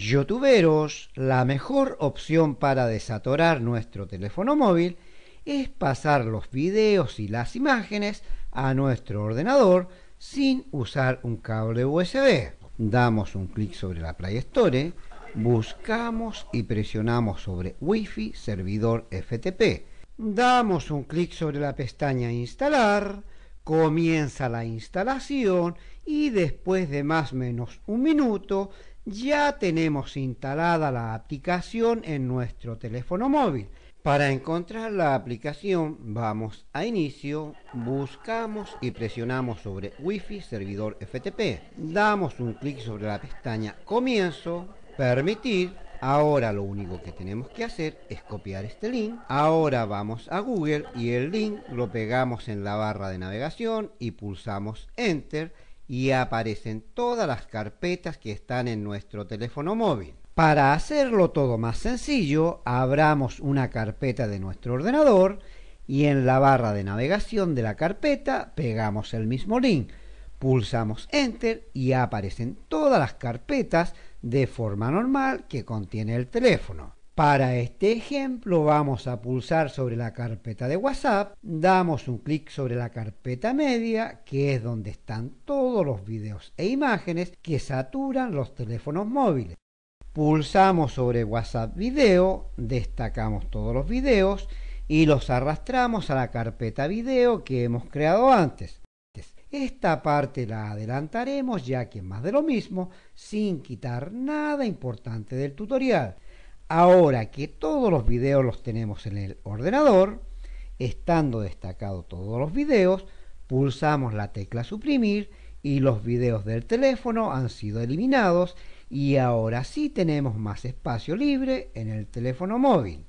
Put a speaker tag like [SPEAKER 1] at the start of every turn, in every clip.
[SPEAKER 1] YouTuberos, la mejor opción para desatorar nuestro teléfono móvil es pasar los videos y las imágenes a nuestro ordenador sin usar un cable USB. Damos un clic sobre la Play Store, buscamos y presionamos sobre Wi-Fi servidor FTP. Damos un clic sobre la pestaña Instalar, comienza la instalación y después de más o menos un minuto ya tenemos instalada la aplicación en nuestro teléfono móvil. Para encontrar la aplicación vamos a inicio, buscamos y presionamos sobre Wi-Fi servidor FTP. Damos un clic sobre la pestaña comienzo, permitir. Ahora lo único que tenemos que hacer es copiar este link. Ahora vamos a Google y el link lo pegamos en la barra de navegación y pulsamos enter y aparecen todas las carpetas que están en nuestro teléfono móvil. Para hacerlo todo más sencillo, abramos una carpeta de nuestro ordenador y en la barra de navegación de la carpeta pegamos el mismo link. Pulsamos Enter y aparecen todas las carpetas de forma normal que contiene el teléfono. Para este ejemplo vamos a pulsar sobre la carpeta de WhatsApp, damos un clic sobre la carpeta media, que es donde están todos los videos e imágenes que saturan los teléfonos móviles. Pulsamos sobre WhatsApp Video, destacamos todos los videos y los arrastramos a la carpeta video que hemos creado antes. Esta parte la adelantaremos ya que es más de lo mismo, sin quitar nada importante del tutorial. Ahora que todos los videos los tenemos en el ordenador, estando destacados todos los videos, pulsamos la tecla suprimir y los videos del teléfono han sido eliminados y ahora sí tenemos más espacio libre en el teléfono móvil.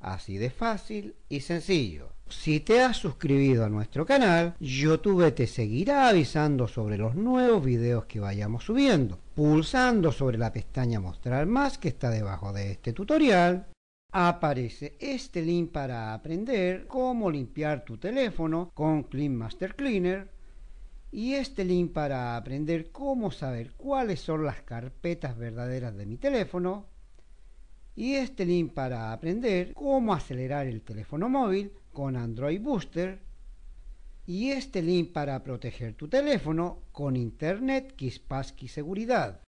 [SPEAKER 1] Así de fácil y sencillo. Si te has suscribido a nuestro canal, YouTube te seguirá avisando sobre los nuevos videos que vayamos subiendo, pulsando sobre la pestaña Mostrar más que está debajo de este tutorial. Aparece este link para aprender cómo limpiar tu teléfono con Clean Master Cleaner y este link para aprender cómo saber cuáles son las carpetas verdaderas de mi teléfono y este link para aprender cómo acelerar el teléfono móvil con Android Booster y este link para proteger tu teléfono con Internet Kispaski Seguridad.